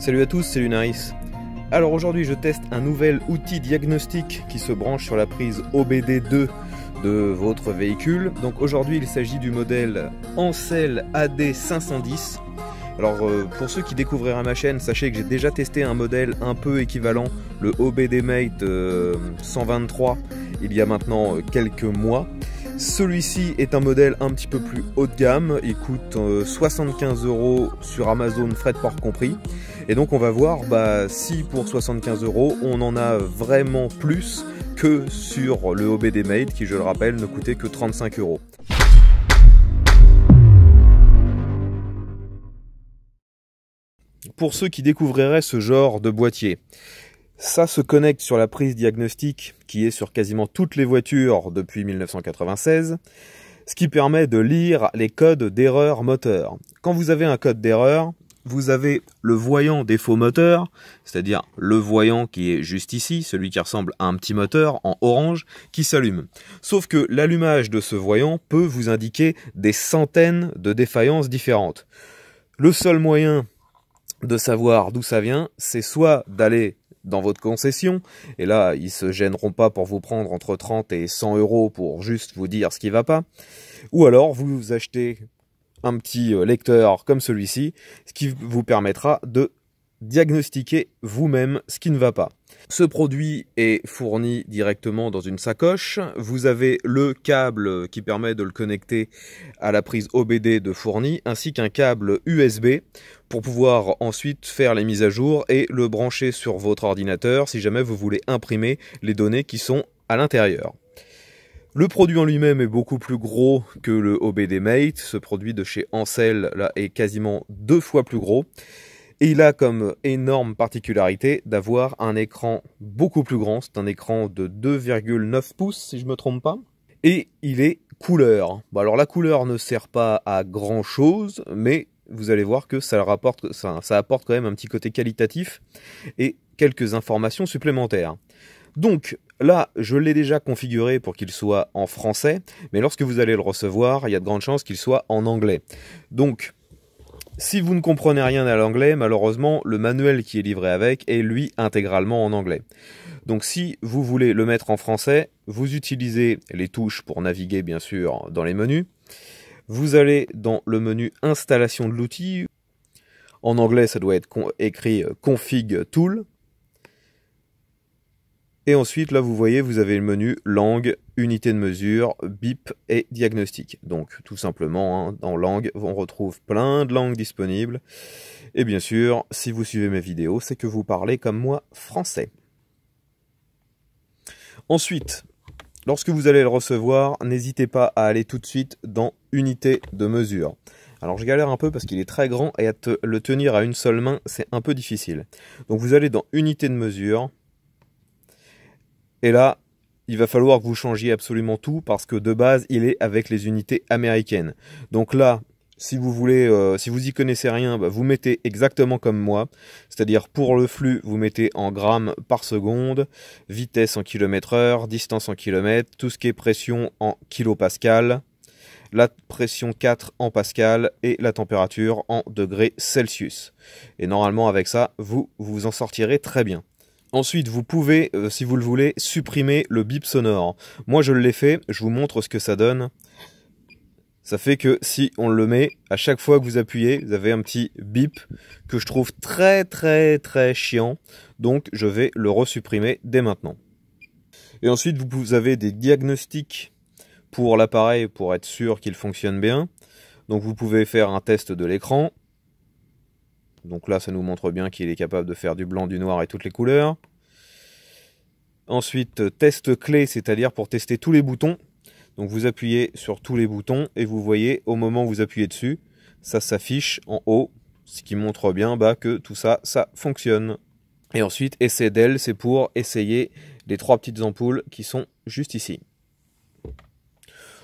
Salut à tous, c'est Lunaris. Alors aujourd'hui je teste un nouvel outil diagnostic qui se branche sur la prise OBD2 de votre véhicule. Donc aujourd'hui il s'agit du modèle Ancel AD510. Alors euh, pour ceux qui découvriront ma chaîne, sachez que j'ai déjà testé un modèle un peu équivalent, le OBD Mate 123, euh, il y a maintenant euh, quelques mois. Celui-ci est un modèle un petit peu plus haut de gamme, il coûte 75 euros sur Amazon frais de port compris. Et donc on va voir bah, si pour 75 euros on en a vraiment plus que sur le OBD Made qui je le rappelle ne coûtait que 35 euros. Pour ceux qui découvriraient ce genre de boîtier, ça se connecte sur la prise diagnostique qui est sur quasiment toutes les voitures depuis 1996, ce qui permet de lire les codes d'erreur moteur. Quand vous avez un code d'erreur, vous avez le voyant des faux moteurs, c'est-à-dire le voyant qui est juste ici, celui qui ressemble à un petit moteur en orange, qui s'allume. Sauf que l'allumage de ce voyant peut vous indiquer des centaines de défaillances différentes. Le seul moyen de savoir d'où ça vient, c'est soit d'aller dans votre concession, et là ils se gêneront pas pour vous prendre entre 30 et 100 euros pour juste vous dire ce qui va pas, ou alors vous achetez un petit euh, lecteur comme celui-ci, ce qui vous permettra de diagnostiquer vous-même ce qui ne va pas. Ce produit est fourni directement dans une sacoche. Vous avez le câble qui permet de le connecter à la prise OBD de fourni, ainsi qu'un câble USB pour pouvoir ensuite faire les mises à jour et le brancher sur votre ordinateur si jamais vous voulez imprimer les données qui sont à l'intérieur. Le produit en lui-même est beaucoup plus gros que le OBD Mate. Ce produit de chez Ancel là, est quasiment deux fois plus gros. Et il a comme énorme particularité d'avoir un écran beaucoup plus grand. C'est un écran de 2,9 pouces, si je ne me trompe pas. Et il est couleur. alors la couleur ne sert pas à grand chose, mais vous allez voir que ça, rapporte, ça apporte quand même un petit côté qualitatif et quelques informations supplémentaires. Donc, Là, je l'ai déjà configuré pour qu'il soit en français, mais lorsque vous allez le recevoir, il y a de grandes chances qu'il soit en anglais. Donc, si vous ne comprenez rien à l'anglais, malheureusement, le manuel qui est livré avec est lui intégralement en anglais. Donc si vous voulez le mettre en français, vous utilisez les touches pour naviguer bien sûr dans les menus. Vous allez dans le menu installation de l'outil. En anglais, ça doit être écrit euh, config tool. Et ensuite, là, vous voyez, vous avez le menu langue, unité de mesure, bip et diagnostic. Donc, tout simplement, hein, dans langue, on retrouve plein de langues disponibles. Et bien sûr, si vous suivez mes vidéos, c'est que vous parlez comme moi français. Ensuite, lorsque vous allez le recevoir, n'hésitez pas à aller tout de suite dans unité de mesure. Alors je galère un peu parce qu'il est très grand et à le tenir à une seule main, c'est un peu difficile. Donc vous allez dans unité de mesure, et là, il va falloir que vous changiez absolument tout parce que de base, il est avec les unités américaines. Donc là, si vous voulez, euh, si vous y connaissez rien, bah, vous mettez exactement comme moi, c'est-à-dire pour le flux, vous mettez en grammes par seconde, vitesse en km heure, distance en kilomètres, tout ce qui est pression en kilopascal, la pression 4 en pascal et la température en degrés Celsius. Et normalement, avec ça, vous vous en sortirez très bien. Ensuite, vous pouvez, euh, si vous le voulez, supprimer le bip sonore. Moi, je l'ai fait, je vous montre ce que ça donne. Ça fait que si on le met, à chaque fois que vous appuyez, vous avez un petit bip que je trouve très très très chiant. Donc, je vais le resupprimer dès maintenant. Et ensuite, vous avez des diagnostics pour l'appareil pour être sûr qu'il fonctionne bien. Donc, vous pouvez faire un test de l'écran. Donc là, ça nous montre bien qu'il est capable de faire du blanc, du noir et toutes les couleurs. Ensuite, euh, test clé, c'est-à-dire pour tester tous les boutons. Donc vous appuyez sur tous les boutons et vous voyez au moment où vous appuyez dessus, ça s'affiche en haut, ce qui montre bien que tout ça, ça fonctionne. Et ensuite, essai d'elle, c'est pour essayer les trois petites ampoules qui sont juste ici.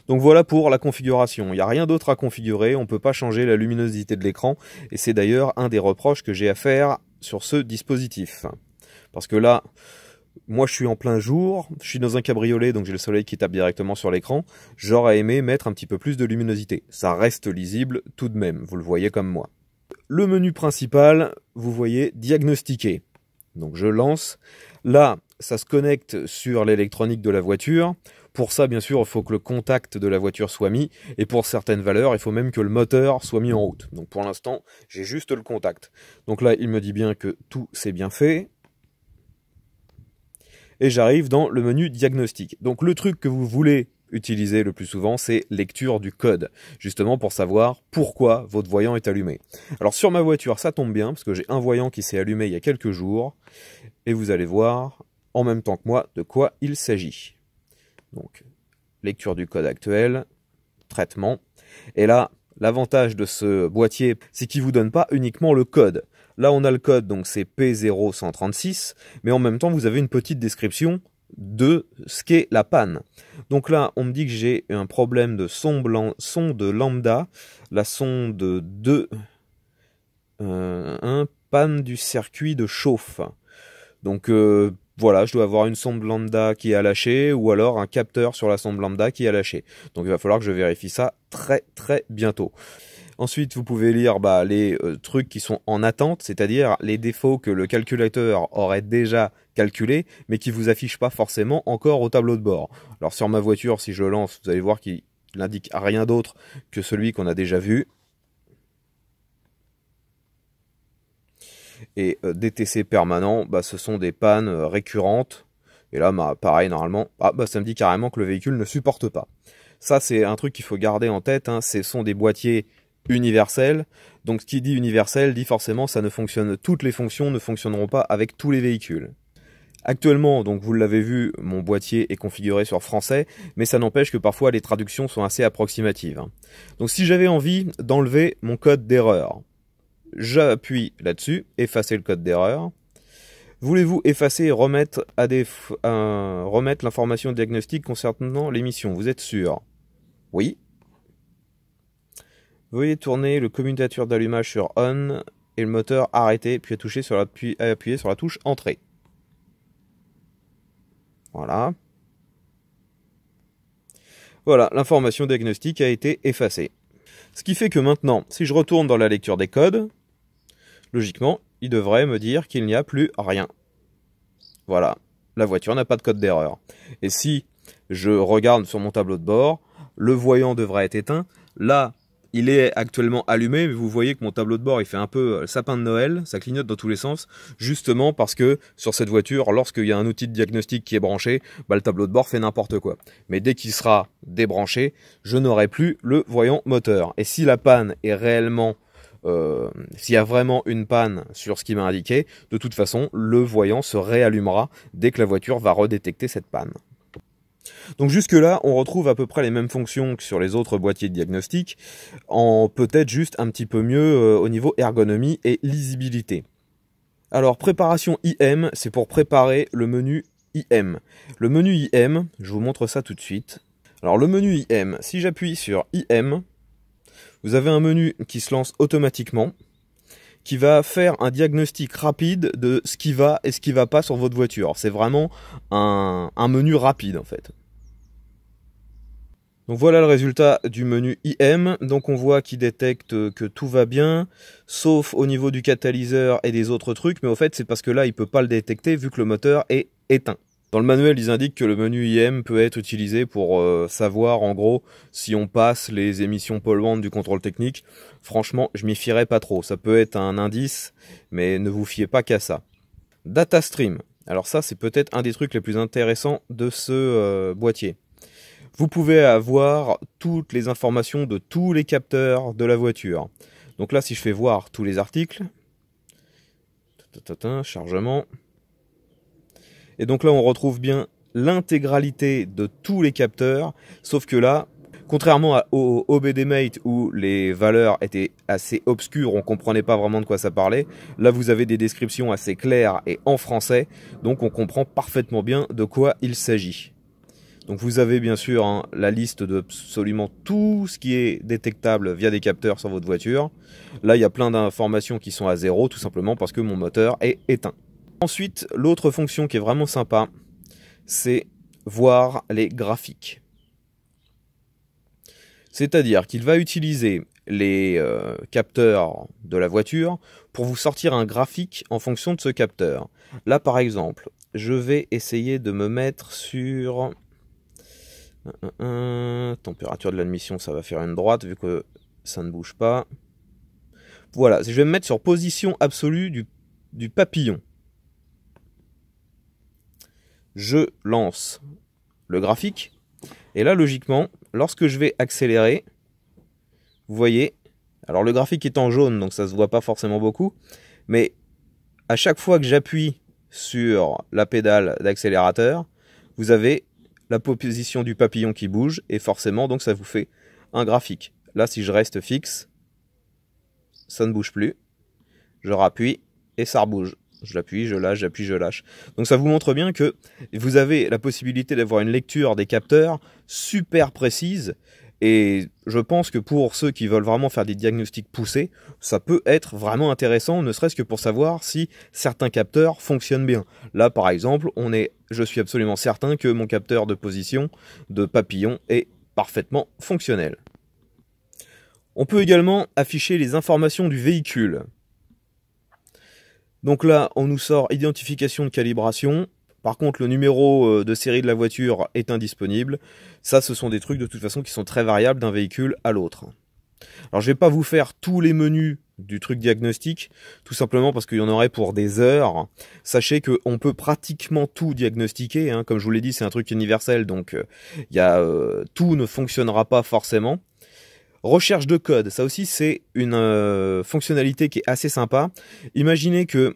Donc voilà pour la configuration. Il n'y a rien d'autre à configurer, on ne peut pas changer la luminosité de l'écran, et c'est d'ailleurs un des reproches que j'ai à faire sur ce dispositif. Parce que là, moi je suis en plein jour, je suis dans un cabriolet donc j'ai le soleil qui tape directement sur l'écran, j'aurais aimé mettre un petit peu plus de luminosité. Ça reste lisible tout de même, vous le voyez comme moi. Le menu principal, vous voyez diagnostiquer. Donc je lance. Là, ça se connecte sur l'électronique de la voiture. Pour ça, bien sûr, il faut que le contact de la voiture soit mis. Et pour certaines valeurs, il faut même que le moteur soit mis en route. Donc pour l'instant, j'ai juste le contact. Donc là, il me dit bien que tout s'est bien fait et j'arrive dans le menu diagnostic. Donc le truc que vous voulez utiliser le plus souvent, c'est lecture du code, justement pour savoir pourquoi votre voyant est allumé. Alors sur ma voiture, ça tombe bien, parce que j'ai un voyant qui s'est allumé il y a quelques jours, et vous allez voir en même temps que moi de quoi il s'agit. Donc, lecture du code actuel, traitement, et là, l'avantage de ce boîtier, c'est qu'il vous donne pas uniquement le code, Là, on a le code, donc c'est P0136, mais en même temps, vous avez une petite description de ce qu'est la panne. Donc là, on me dit que j'ai un problème de sonde lambda, la sonde 2, euh, un panne du circuit de chauffe. Donc euh, voilà, je dois avoir une sonde lambda qui a lâché ou alors un capteur sur la sonde lambda qui a lâché. Donc il va falloir que je vérifie ça très très bientôt. Ensuite, vous pouvez lire bah, les euh, trucs qui sont en attente, c'est-à-dire les défauts que le calculateur aurait déjà calculés, mais qui ne vous affichent pas forcément encore au tableau de bord. Alors sur ma voiture, si je lance, vous allez voir qu'il n'indique rien d'autre que celui qu'on a déjà vu. Et euh, DTC permanent, bah, ce sont des pannes euh, récurrentes. Et là, bah, pareil, normalement, ah, bah, ça me dit carrément que le véhicule ne supporte pas. Ça, c'est un truc qu'il faut garder en tête. Hein, ce sont des boîtiers universel. Donc ce qui dit universel dit forcément ça ne fonctionne, toutes les fonctions ne fonctionneront pas avec tous les véhicules. Actuellement, donc vous l'avez vu, mon boîtier est configuré sur français, mais ça n'empêche que parfois les traductions sont assez approximatives. Hein. Donc si j'avais envie d'enlever mon code d'erreur, j'appuie là-dessus, effacer le code d'erreur. Voulez-vous effacer et remettre, à des remettre l'information diagnostique concernant l'émission Vous êtes sûr Oui. Vous voyez tourner le commutateur d'allumage sur ON et le moteur arrêté, puis appuyer sur la, puis appuyer sur la touche Entrée. Voilà. Voilà, l'information diagnostique a été effacée. Ce qui fait que maintenant, si je retourne dans la lecture des codes, logiquement, il devrait me dire qu'il n'y a plus rien. Voilà, la voiture n'a pas de code d'erreur. Et si je regarde sur mon tableau de bord, le voyant devrait être éteint, là, il est actuellement allumé, mais vous voyez que mon tableau de bord, il fait un peu euh, sapin de Noël, ça clignote dans tous les sens, justement parce que sur cette voiture, lorsqu'il y a un outil de diagnostic qui est branché, bah, le tableau de bord fait n'importe quoi. Mais dès qu'il sera débranché, je n'aurai plus le voyant moteur. Et si la panne est réellement... Euh, s'il y a vraiment une panne sur ce qui m'a indiqué, de toute façon, le voyant se réallumera dès que la voiture va redétecter cette panne. Donc jusque-là, on retrouve à peu près les mêmes fonctions que sur les autres boîtiers de diagnostic, en peut-être juste un petit peu mieux euh, au niveau ergonomie et lisibilité. Alors préparation IM, c'est pour préparer le menu IM. Le menu IM, je vous montre ça tout de suite. Alors le menu IM, si j'appuie sur IM, vous avez un menu qui se lance automatiquement, qui va faire un diagnostic rapide de ce qui va et ce qui ne va pas sur votre voiture. C'est vraiment un, un menu rapide en fait. Donc voilà le résultat du menu IM. Donc on voit qu'il détecte que tout va bien, sauf au niveau du catalyseur et des autres trucs, mais au fait c'est parce que là il ne peut pas le détecter vu que le moteur est éteint. Dans le manuel, ils indiquent que le menu IM peut être utilisé pour euh, savoir en gros si on passe les émissions polluantes du contrôle technique. Franchement, je m'y fierais pas trop. Ça peut être un indice, mais ne vous fiez pas qu'à ça. Data Stream. Alors ça, c'est peut-être un des trucs les plus intéressants de ce euh, boîtier. Vous pouvez avoir toutes les informations de tous les capteurs de la voiture. Donc là, si je fais voir tous les articles, chargement. Et donc là, on retrouve bien l'intégralité de tous les capteurs, sauf que là, contrairement au Mate, où les valeurs étaient assez obscures, on comprenait pas vraiment de quoi ça parlait, là vous avez des descriptions assez claires et en français, donc on comprend parfaitement bien de quoi il s'agit. Donc vous avez bien sûr hein, la liste de absolument tout ce qui est détectable via des capteurs sur votre voiture. Là, il y a plein d'informations qui sont à zéro, tout simplement parce que mon moteur est éteint. Ensuite, l'autre fonction qui est vraiment sympa, c'est voir les graphiques. C'est-à-dire qu'il va utiliser les euh, capteurs de la voiture pour vous sortir un graphique en fonction de ce capteur. Là, par exemple, je vais essayer de me mettre sur euh, température de l'admission, ça va faire une droite vu que ça ne bouge pas. Voilà, je vais me mettre sur position absolue du, du papillon. Je lance le graphique. Et là, logiquement, lorsque je vais accélérer, vous voyez, alors le graphique est en jaune, donc ça se voit pas forcément beaucoup, mais à chaque fois que j'appuie sur la pédale d'accélérateur, vous avez la position du papillon qui bouge, et forcément, donc ça vous fait un graphique. Là, si je reste fixe, ça ne bouge plus. Je rappuie et ça rebouge. Je l'appuie, je lâche, j'appuie, je lâche. Donc ça vous montre bien que vous avez la possibilité d'avoir une lecture des capteurs super précise et je pense que pour ceux qui veulent vraiment faire des diagnostics poussés, ça peut être vraiment intéressant, ne serait-ce que pour savoir si certains capteurs fonctionnent bien. Là, par exemple, on est, je suis absolument certain que mon capteur de position de papillon est parfaitement fonctionnel. On peut également afficher les informations du véhicule. Donc là, on nous sort identification de calibration, par contre, le numéro euh, de série de la voiture est indisponible. Ça, ce sont des trucs de toute façon qui sont très variables d'un véhicule à l'autre. Alors, je vais pas vous faire tous les menus du truc diagnostic, tout simplement parce qu'il y en aurait pour des heures. Sachez qu'on peut pratiquement tout diagnostiquer, hein. comme je vous l'ai dit, c'est un truc universel, donc il euh, y euh, tout ne fonctionnera pas forcément. Recherche de code, ça aussi c'est une fonctionnalité qui est assez sympa. Imaginez que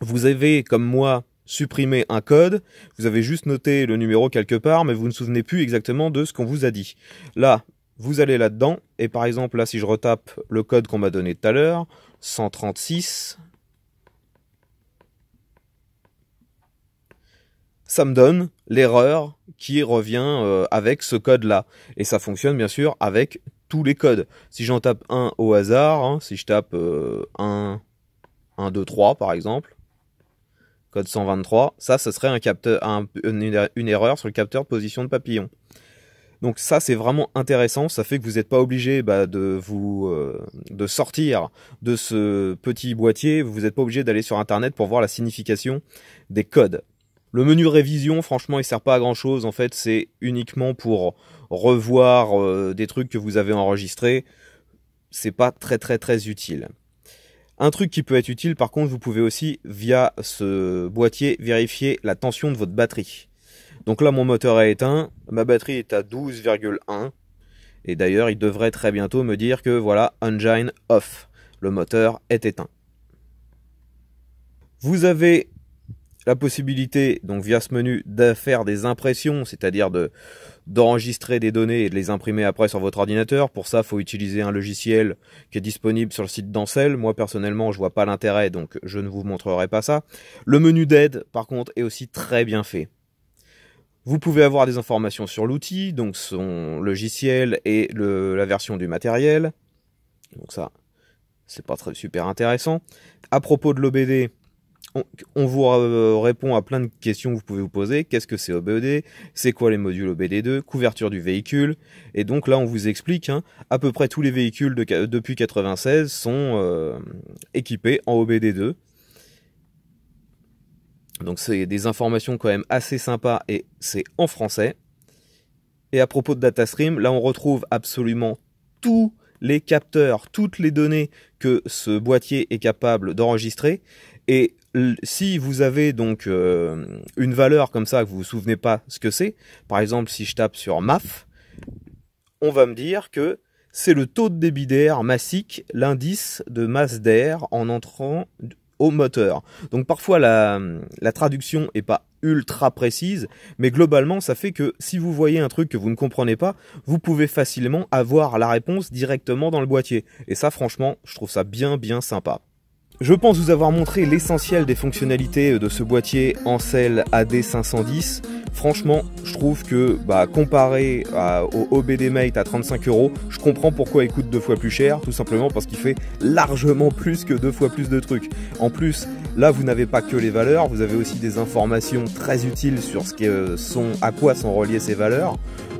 vous avez, comme moi, supprimer un code, vous avez juste noté le numéro quelque part, mais vous ne souvenez plus exactement de ce qu'on vous a dit. Là, vous allez là-dedans, et par exemple, là, si je retape le code qu'on m'a donné tout à l'heure, 136, ça me donne l'erreur qui revient euh, avec ce code-là. Et ça fonctionne bien sûr avec tous les codes. Si j'en tape un au hasard, hein, si je tape 1, 1, 2, 3 par exemple, code 123, ça, ce serait un capteur, une, erreur sur le capteur de position de papillon. Donc ça, c'est vraiment intéressant. Ça fait que vous n'êtes pas obligé bah, de vous euh, de sortir de ce petit boîtier. Vous n'êtes pas obligé d'aller sur Internet pour voir la signification des codes. Le menu révision, franchement, il sert pas à grand chose. En fait, c'est uniquement pour revoir euh, des trucs que vous avez enregistrés. C'est pas très très très utile. Un truc qui peut être utile, par contre, vous pouvez aussi, via ce boîtier, vérifier la tension de votre batterie. Donc là, mon moteur est éteint, ma batterie est à 12,1. Et d'ailleurs, il devrait très bientôt me dire que voilà, engine off. Le moteur est éteint. Vous avez la possibilité, donc via ce menu, de faire des impressions, c'est-à-dire de d'enregistrer des données et de les imprimer après sur votre ordinateur. Pour ça, faut utiliser un logiciel qui est disponible sur le site d'Ancel. Moi, personnellement, je vois pas l'intérêt, donc je ne vous montrerai pas ça. Le menu d'aide, par contre, est aussi très bien fait. Vous pouvez avoir des informations sur l'outil, donc son logiciel et le, la version du matériel. Donc ça, c'est pas très super intéressant. À propos de l'OBD, on, vous euh, répond à plein de questions que vous pouvez vous poser. Qu'est-ce que c'est OBD e C'est quoi les modules OBD2 e Couverture du véhicule Et donc là, on vous explique, hein, à peu près tous les véhicules depuis 96 sont euh, équipés en OBD2. E donc c'est des informations quand même assez sympas et c'est en français. Et à propos de DataStream, là on retrouve absolument tous les capteurs, toutes les données que ce boîtier est capable d'enregistrer. Et si vous avez donc euh, une valeur comme ça que vous vous souvenez pas ce que c'est, par exemple si je tape sur MAF, on va me dire que c'est le taux de débit d'air massique, l'indice de masse d'air en entrant au moteur. Donc parfois la, la traduction est pas ultra précise, mais globalement ça fait que si vous voyez un truc que vous ne comprenez pas, vous pouvez facilement avoir la réponse directement dans le boîtier. Et ça franchement, je trouve ça bien bien sympa. Je pense vous avoir montré l'essentiel des fonctionnalités de ce boîtier Ancel AD510. Franchement, je trouve que bah, comparé au OBD Mate à 35 euros, je comprends pourquoi il coûte deux fois plus cher, tout simplement parce qu'il fait largement plus que deux fois plus de trucs. En plus, là, vous n'avez pas que les valeurs, vous avez aussi des informations très utiles sur ce que sont, à quoi sont reliées ces valeurs.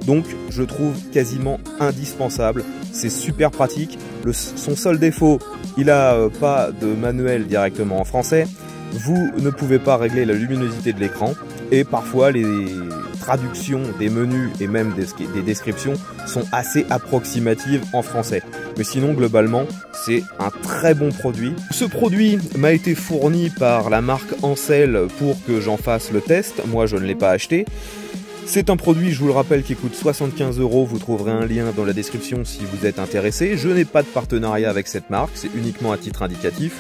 Donc, je trouve quasiment indispensable c'est super pratique. son seul défaut, il n'a euh, pas de manuel directement en français. Vous ne pouvez pas régler la luminosité de l'écran et parfois les traductions des menus et même des, des descriptions sont assez approximatives en français. Mais sinon, globalement, c'est un très bon produit. Ce produit m'a été fourni par la marque Ansel pour que j'en fasse le test. Moi, je ne l'ai pas acheté. C'est un produit, je vous le rappelle, qui coûte 75 euros. Vous trouverez un lien dans la description si vous êtes intéressé. Je n'ai pas de partenariat avec cette marque, c'est uniquement à titre indicatif.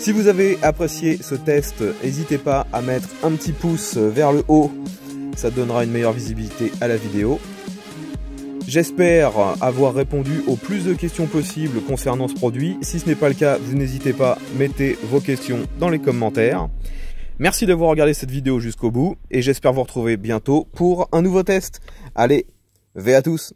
Si vous avez apprécié ce test, n'hésitez pas à mettre un petit pouce vers le haut. Ça donnera une meilleure visibilité à la vidéo. J'espère avoir répondu aux plus de questions possibles concernant ce produit. Si ce n'est pas le cas, vous n'hésitez pas, mettez vos questions dans les commentaires. Merci d'avoir regardé cette vidéo jusqu'au bout et j'espère vous retrouver bientôt pour un nouveau test. Allez, V à tous